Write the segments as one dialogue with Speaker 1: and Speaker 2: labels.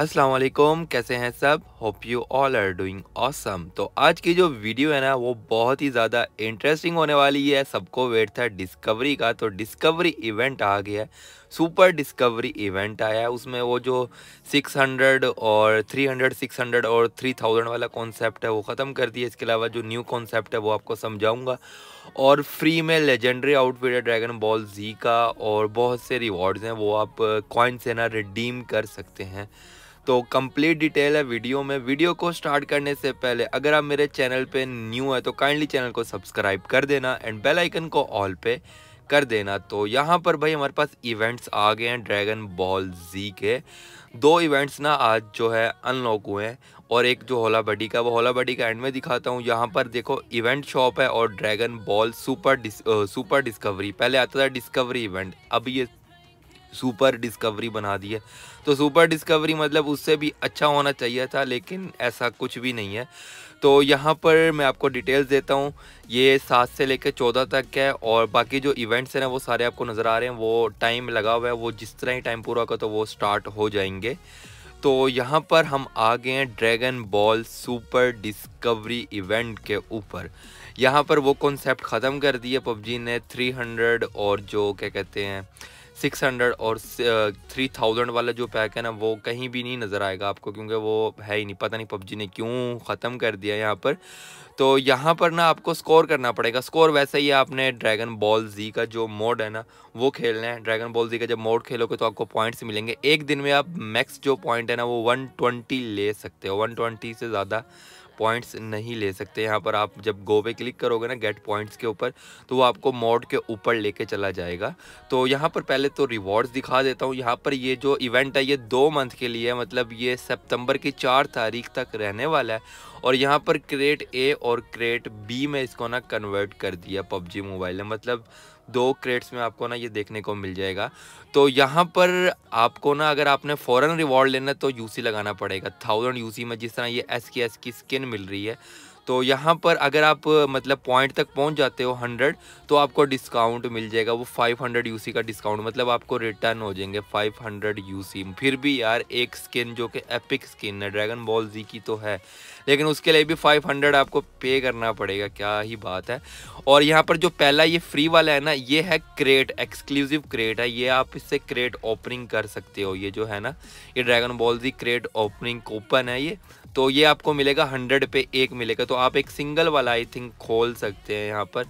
Speaker 1: अस्सलाम वालेकुम कैसे हैं सब hope you all are doing awesome तो आज की जो वीडियो है ना वो बहुत ही ज़्यादा इंटरेस्टिंग होने वाली है सबको वेट था डिस्कवरी का तो डिस्कवरी इवेंट आ गया है सुपर डिस्कवरी इवेंट आया है उसमें वो जो 600 और 300 600 और 3000 वाला कॉन्सेप्ट है वो ख़त्म कर दिया इसके अलावा जो न्यू कॉन्सेप्ट है वो आपको समझाऊँगा और फ्री में लेजेंडरी आउटफिट है ड्रैगन बॉल जी का और बहुत से रिवॉर्ड्स हैं वो आप कॉइन से ना रिडीम कर सकते हैं तो कंप्लीट डिटेल है वीडियो में वीडियो को स्टार्ट करने से पहले अगर आप मेरे चैनल पे न्यू है तो काइंडली चैनल को सब्सक्राइब कर देना एंड बेल आइकन को ऑल पे कर देना तो यहाँ पर भाई हमारे पास इवेंट्स आ गए हैं ड्रैगन बॉल जी के दो इवेंट्स ना आज जो है अनलॉक हुए हैं और एक जो होला बडी का वो होला बडी का एंड में दिखाता हूँ यहाँ पर देखो इवेंट शॉप है और ड्रैगन बॉल सुपर डिस, आ, सुपर डिस्कवरी पहले आता था डिस्कवरी इवेंट अब ये सुपर डिस्कवरी बना दी है तो सुपर डिस्कवरी मतलब उससे भी अच्छा होना चाहिए था लेकिन ऐसा कुछ भी नहीं है तो यहाँ पर मैं आपको डिटेल्स देता हूँ ये सात से लेकर चौदह तक है और बाकी जो इवेंट्स हैं वो सारे आपको नज़र आ रहे हैं वो टाइम लगा हुआ है वो जिस तरह ही टाइम पूरा होगा तो वो स्टार्ट हो जाएंगे तो यहाँ पर हम आ गए हैं Dragon ball Super discovery event के ऊपर यहाँ पर वो कॉन्सेप्ट ख़त्म कर दिए पबजी ने 300 और जो क्या कहते हैं 600 और 3000 वाला जो पैक है ना वो कहीं भी नहीं नज़र आएगा आपको क्योंकि वो है ही नहीं पता नहीं पबजी ने क्यों ख़त्म कर दिया यहाँ पर तो यहाँ पर ना आपको स्कोर करना पड़ेगा स्कोर वैसे ही आपने ड्रैगन बॉल जी का जो मोड है ना वो खेलना है ड्रैगन बॉल जी का जब मोड खेलोगे तो आपको पॉइंट्स मिलेंगे एक दिन में आप मैक्स जो पॉइंट है ना वो ट्वेंटी ले सकते हो 120 से ज़्यादा पॉइंट्स नहीं ले सकते यहाँ पर आप जब गो पे क्लिक करोगे ना गेट पॉइंट्स के ऊपर तो वो आपको मोड के ऊपर लेके चला जाएगा तो यहाँ पर पहले तो रिवॉर्ड्स दिखा देता हूँ यहाँ पर ये जो इवेंट है ये दो मंथ के लिए मतलब ये सितंबर की चार तारीख तक रहने वाला है और यहाँ पर क्रेट ए और क्रेट बी में इसको ना कन्वर्ट कर दिया पबजी मोबाइल ने मतलब दो क्रेट्स में आपको ना ये देखने को मिल जाएगा तो यहाँ पर आपको ना अगर आपने फ़ौरन रिवॉर्ड लेना तो यूसी लगाना पड़ेगा थाउजेंड यूसी में जिस तरह ये एस की एस की स्किन मिल रही है तो यहाँ पर अगर आप मतलब पॉइंट तक पहुँच जाते हो हंड्रेड तो आपको डिस्काउंट मिल जाएगा वो फाइव हंड्रेड यू का डिस्काउंट मतलब आपको रिटर्न हो जाएंगे फाइव हंड्रेड यू फिर भी यार एक स्किन जो कि एपिक स्किन है ड्रैगन बॉल जी की तो है लेकिन उसके लिए भी फाइव हंड्रेड आपको पे करना पड़ेगा क्या ही बात है और यहाँ पर जो पहला ये फ्री वाला है ना ये है क्रेट एक्सक्लूसिव क्रेट है ये आप इससे क्रेट ओपनिंग कर सकते हो ये जो है ना ये Dragon ball Z crate opening coupon है ये तो ये आपको मिलेगा हंड्रेड पे एक मिलेगा तो आप एक सिंगल वाला आई थिंक खोल सकते हैं यहाँ पर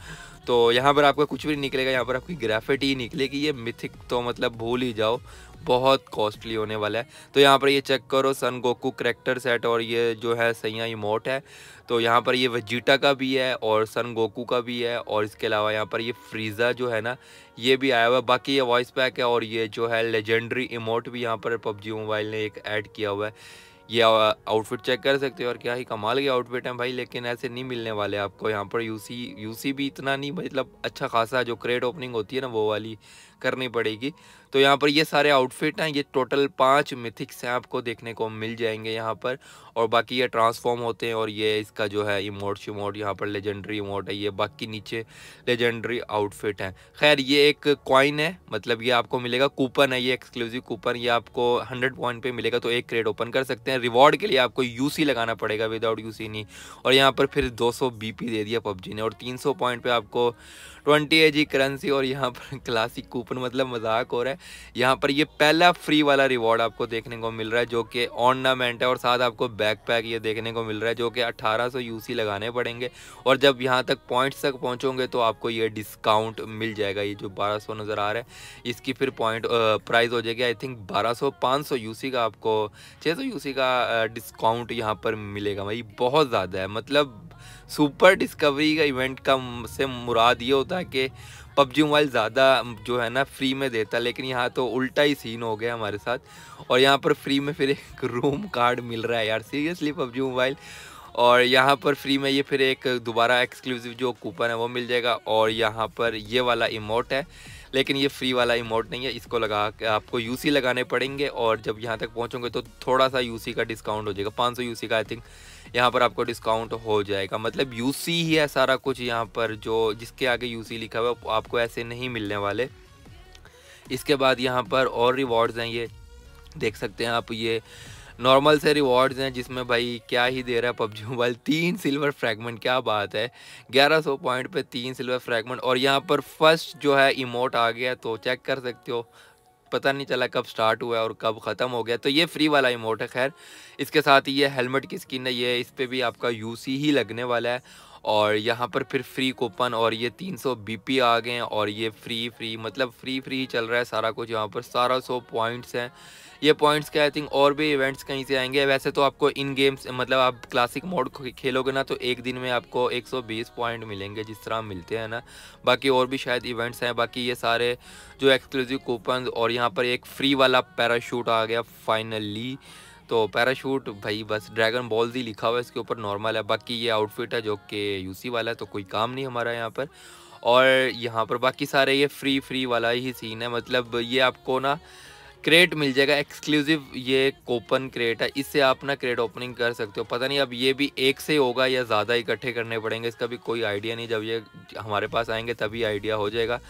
Speaker 1: तो यहाँ पर आपका कुछ भी नहीं निकलेगा यहाँ पर आपकी ग्राफिट ही निकलेगी ये मिथिक तो मतलब भूल ही जाओ बहुत कॉस्टली होने वाला है तो यहाँ पर ये चेक करो सन गोकू करेक्टर सेट और ये जो है सैया इमोट है तो यहाँ पर ये वजीटा का भी है और सन गोकू का भी है और इसके अलावा यहाँ पर ये फ्रीज़ा जो है ना ये भी आया हुआ है बाकी ये वॉइस पैक है और ये जो है लेजेंडरी इमोट भी यहाँ पर पबजी मोबाइल ने एक ऐड किया हुआ है ये आउटफिट चेक कर सकते हो और क्या ही कमाल के आउटफिट हैं भाई लेकिन ऐसे नहीं मिलने वाले आपको यहाँ पर यूसी यूसी भी इतना नहीं मतलब अच्छा खासा जो क्रेट ओपनिंग होती है ना वो वाली करनी पड़ेगी तो यहाँ पर ये सारे आउटफिट हैं ये टोटल पाँच मिथिक्स हैं आपको देखने को मिल जाएंगे यहाँ पर और बाकी ये ट्रांसफॉर्म होते हैं और ये इसका जो है इमोट शिमोट यहाँ पर लेजेंडरी इमोट है ये बाकी नीचे लेजेंडरी आउटफिट हैं खैर ये एक कॉइन है मतलब ये आपको मिलेगा कूपन है ये एक्सक्लूसिव कूपन ये आपको हंड्रेड पॉइंट पर मिलेगा तो एक क्रेड ओपन कर सकते हैं रिवॉर्ड के लिए आपको यू लगाना पड़ेगा विदाउट यू नहीं और यहाँ पर फिर दो सौ दे दिया पबजी ने और तीन पॉइंट पर आपको ट्वेंटी ए करेंसी और यहाँ पर क्लासिक कूपन पर मतलब मजाक हो रहा है यहाँ पर ये पहला फ्री वाला रिवॉर्ड आपको देखने को मिल रहा है जो कि ऑर्नामेंट है और साथ आपको बैकपैक ये देखने को मिल रहा है जो कि 1800 यूसी लगाने पड़ेंगे और जब यहाँ तक पॉइंट्स तक पहुँचोगे तो आपको ये डिस्काउंट मिल जाएगा ये जो बारह नज़र आ रहा है इसकी फिर पॉइंट प्राइस हो जाएगी आई थिंक 1200 सौ यूसी का आपको छः सौ का डिस्काउंट यहाँ पर मिलेगा भाई बहुत ज़्यादा है मतलब सुपर डिस्कवरी का इवेंट का से मुराद ये होता है कि पबजी मोबाइल ज़्यादा जो है ना फ्री में देता लेकिन यहाँ तो उल्टा ही सीन हो गया हमारे साथ और यहाँ पर फ्री में फिर एक रूम कार्ड मिल रहा है यार सीरियसली पबजी मोबाइल और यहाँ पर फ्री में ये फिर एक दोबारा एक्सक्लूसिव जो कूपन है वो मिल जाएगा और यहाँ पर ये वाला इमोट है लेकिन ये फ्री वाला इमोट नहीं है इसको लगा के आपको यूसी लगाने पड़ेंगे और जब यहाँ तक पहुँचोगे तो थोड़ा सा यूसी का डिस्काउंट हो जाएगा 500 यूसी का आई थिंक यहाँ पर आपको डिस्काउंट हो जाएगा मतलब यूसी ही है सारा कुछ यहाँ पर जो जिसके आगे यूसी लिखा हुआ आपको ऐसे नहीं मिलने वाले इसके बाद यहाँ पर और रिवॉर्ड्स हैं ये देख सकते हैं आप ये नॉर्मल से रिवॉर्ड्स हैं जिसमें भाई क्या ही दे रहा है पबजी मोबाइल तीन सिल्वर फ्रैगमेंट क्या बात है 1100 पॉइंट पे तीन सिल्वर फ्रैगमेंट और यहाँ पर फर्स्ट जो है इमोट आ गया तो चेक कर सकते हो पता नहीं चला कब स्टार्ट हुआ और कब ख़त्म हो गया तो ये फ्री वाला इमोट है खैर इसके साथ ही ये हेलमेट की स्किन है ये इस पर भी आपका यू ही लगने वाला है और यहाँ पर फिर फ्री कूपन और ये 300 पी आ गए हैं और ये फ्री फ्री मतलब फ्री फ्री चल रहा है सारा कुछ यहाँ पर सारा सौ पॉइंट्स हैं ये पॉइंट्स के आई थिंक और भी इवेंट्स कहीं से आएंगे वैसे तो आपको इन गेम्स मतलब आप क्लासिक मोड खेलोगे ना तो एक दिन में आपको 120 पॉइंट मिलेंगे जिस तरह मिलते हैं ना बाकी और भी शायद इवेंट्स हैं बाकी ये सारे जो एक्सक्लूसिव कूपन और यहाँ पर एक फ्री वाला पैराशूट आ गया फाइनली तो पैराशूट भाई बस ड्रैगन बॉल ही लिखा हुआ है इसके ऊपर नॉर्मल है बाकी ये आउटफिट है जो कि यूसी वाला है तो कोई काम नहीं हमारा यहाँ पर और यहाँ पर बाकी सारे ये फ्री फ्री वाला ही सीन है मतलब ये आपको ना क्रेट मिल जाएगा एक्सक्लूसिव ये कोपन क्रेट है इससे आप ना क्रेट ओपनिंग कर सकते हो पता नहीं अब ये भी एक से होगा या ज़्यादा इकट्ठे करने पड़ेंगे इसका भी कोई आइडिया नहीं जब ये हमारे पास आएंगे तभी आइडिया हो जाएगा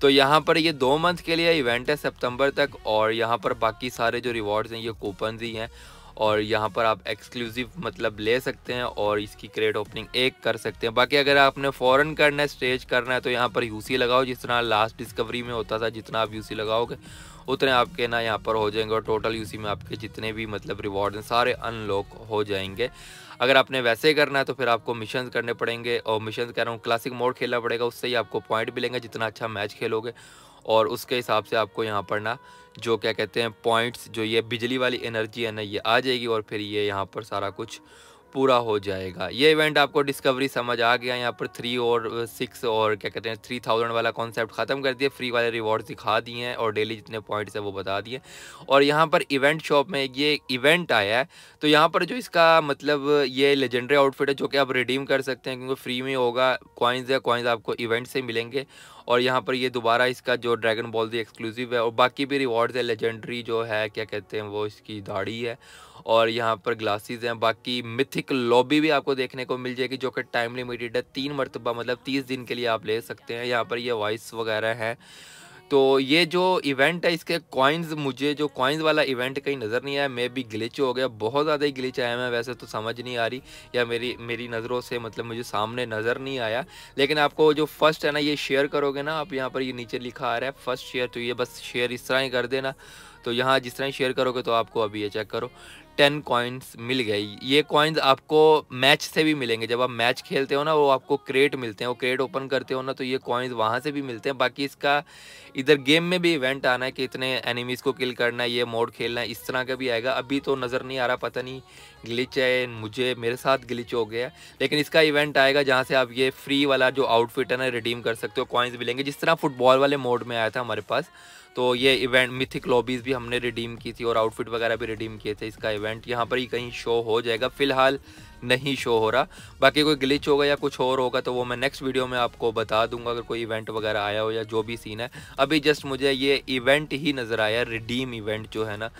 Speaker 1: तो यहाँ पर ये दो मंथ के लिए इवेंट है सितंबर तक और यहाँ पर बाकी सारे जो रिवॉर्ड्स हैं ये कूपन ही हैं और यहाँ पर आप एक्सक्लूसिव मतलब ले सकते हैं और इसकी क्रेट ओपनिंग एक कर सकते हैं बाकी अगर आपने फॉरेन करना है स्टेज करना है तो यहाँ पर यूसी लगाओ जिस तरह लास्ट डिस्कवरी में होता था जितना आप यूसी लगाओगे उतने आपके ना यहाँ पर हो जाएंगे और टोटल यूसी में आपके जितने भी मतलब रिवॉर्ड हैं सारे अनलॉक हो जाएंगे अगर आपने वैसे ही करना है तो फिर आपको मिशन करने पड़ेंगे और मिशन कह रहा हूँ क्लासिक मोड खेलना पड़ेगा उससे ही आपको पॉइंट मिलेंगे जितना अच्छा मैच खेलोगे और उसके हिसाब से आपको यहाँ पर ना जो क्या कहते हैं पॉइंट्स जो ये बिजली वाली एनर्जी है ना ये आ जाएगी और फिर ये यहाँ पर सारा कुछ पूरा हो जाएगा ये इवेंट आपको डिस्कवरी समझ आ गया यहाँ पर थ्री और सिक्स uh, और क्या कहते हैं थ्री थाउजेंड वाला कॉन्सेप्ट ख़त्म कर दिया फ्री वाले रिवॉर्ड्स दिखा दिए हैं और डेली जितने पॉइंट्स हैं वो बता दिए और यहाँ पर इवेंट शॉप में ये इवेंट आया है तो यहाँ पर जो इसका मतलब ये लेजेंडरी आउटफिट है जो कि आप रिडीम कर सकते हैं क्योंकि फ्री में होगा कॉइन्स या कॉइन्स आपको इवेंट से मिलेंगे और यहाँ पर ये दोबारा इसका जो ड्रैगन बॉल दी एक्सक्लूसिव है और बाकी भी रिवॉर्ड्स है लेजेंडरी जो है क्या कहते हैं वो इसकी दाढ़ी है और यहाँ पर ग्लासेस हैं बाकी मिथिक लॉबी भी आपको देखने को मिल जाएगी जो कि टाइम लिमिटेड है तीन मरतबा मतलब तीस दिन के लिए आप ले सकते हैं यहाँ पर ये वॉइस वगैरह है तो ये जो इवेंट है इसके कॉइन्स मुझे जो कॉइन्स वाला इवेंट कहीं नज़र नहीं आया मे भी ग्लिच हो गया बहुत ज़्यादा ही ग्लिच आया मैं वैसे तो समझ नहीं आ रही या मेरी मेरी नज़रों से मतलब मुझे सामने नज़र नहीं आया लेकिन आपको जो फर्स्ट है ना ये शेयर करोगे ना आप यहाँ पर ये नीचे लिखा आ रहा है फर्स्ट शेयर तो ये बस शेयर इस तरह ही कर देना तो यहाँ जिस तरह ही शेयर करोगे तो आपको अभी ये चेक करो टेन कॉइन्स मिल गए ये कॉइन्स आपको मैच से भी मिलेंगे जब आप मैच खेलते हो ना वो आपको क्रेट मिलते हैं वो क्रेट ओपन करते हो ना तो ये कॉइन्स वहाँ से भी मिलते हैं बाकी इसका इधर गेम में भी इवेंट आना है कि इतने एनिमीज़ को किल करना है ये मोड खेलना है इस तरह का भी आएगा अभी तो नज़र नहीं आ रहा पता नहीं ग्लिच है मुझे मेरे साथ ग्लिच हो गया लेकिन इसका इवेंट आएगा जहाँ से आप ये फ्री वाला जो आउटफिट है ना रिडीम कर सकते हो कॉइन्स मिलेंगे जिस तरह फुटबॉल वाले मोड में आया था हमारे पास तो ये इवेंट मिथिक लॉबीज़ भी हमने रिडीम की थी और आउटफिट वगैरह भी रिडीम किए थे इसका इवेंट यहाँ पर ही कहीं शो हो जाएगा फ़िलहाल नहीं शो हो रहा बाकी कोई ग्लिच होगा या कुछ और होगा तो वो मैं नेक्स्ट वीडियो में आपको बता दूंगा अगर कोई इवेंट वगैरह आया हो या जो भी सीन है अभी जस्ट मुझे ये इवेंट ही नज़र आया रिडीम इवेंट जो है ना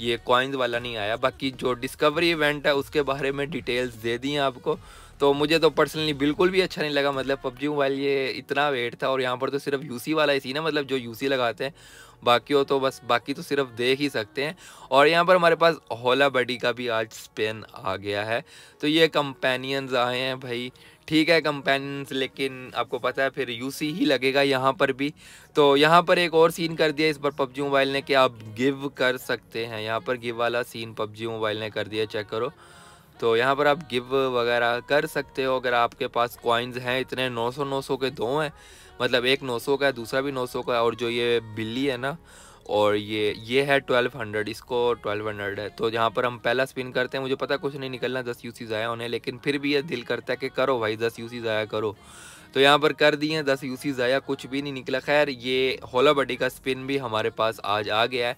Speaker 1: ये कॉइन्स वाला नहीं आया बाकी जो डिस्कवरी इवेंट है उसके बारे में डिटेल्स दे दी हैं आपको तो मुझे तो पर्सनली बिल्कुल भी अच्छा नहीं लगा मतलब पबजी मोबाइल ये इतना वेट था और यहाँ पर तो सिर्फ यूसी वाला ही सी ना मतलब जो यूसी लगाते हैं बाकी हो तो बस बाकी तो सिर्फ देख ही सकते हैं और यहाँ पर हमारे पास होला बडी का भी आज स्पेन आ गया है तो ये कंपेनियंस आए हैं भाई ठीक है कंपेनियंस लेकिन आपको पता है फिर यूसी ही लगेगा यहाँ पर भी तो यहाँ पर एक और सीन कर दिया इस पर पबजी मोबाइल ने कि आप गिव कर सकते हैं यहाँ पर गिव वाला सीन पबजी मोबाइल ने कर दिया चेक करो तो यहाँ पर आप गिव वगैरह कर सकते हो अगर आपके पास कॉइन्स हैं इतने 900 900 के दो हैं मतलब एक 900 का है दूसरा भी 900 का है और जो ये बिल्ली है ना और ये ये है 1200 इसको 1200 है तो यहाँ पर हम पहला स्पिन करते हैं मुझे पता कुछ नहीं निकलना दस यू सी ज़ाया होने लेकिन फिर भी ये दिल करता है कि करो भाई दस यू सी ज़ाया करो तो यहाँ पर कर दिए दस यू सी ज़ाया कुछ भी नहीं निकला खैर ये होला बडी का स्पिन भी हमारे पास आज आ गया है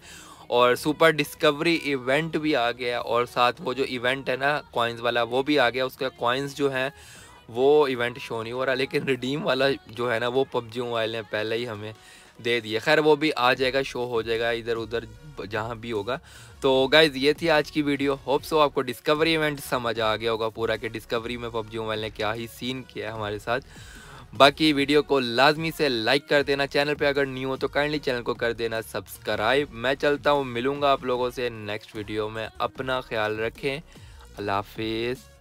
Speaker 1: और सुपर डिस्कवरी इवेंट भी आ गया और साथ वो जो इवेंट है ना कॉइन्स वाला वो भी आ गया उसका कॉइन्स जो हैं वो इवेंट शो नहीं हो रहा लेकिन रिडीम वाला जो है ना वो पबजी मोबाइल ने पहले ही हमें दे दिए खैर वो भी आ जाएगा शो हो जाएगा इधर उधर जहाँ भी होगा तो गाइज ये थी आज की वीडियो होप सो आपको डिस्कवरी इवेंट समझ आ गया होगा पूरा कि डिस्कवरी में पबजी मोबाइल ने क्या ही सीन किया है हमारे साथ बाकी वीडियो को लाजमी से लाइक कर देना चैनल पे अगर न्यू हो तो काइंडली चैनल को कर देना सब्सक्राइब मैं चलता हूँ मिलूंगा आप लोगों से नेक्स्ट वीडियो में अपना ख्याल रखें अल्लाह हाफिज़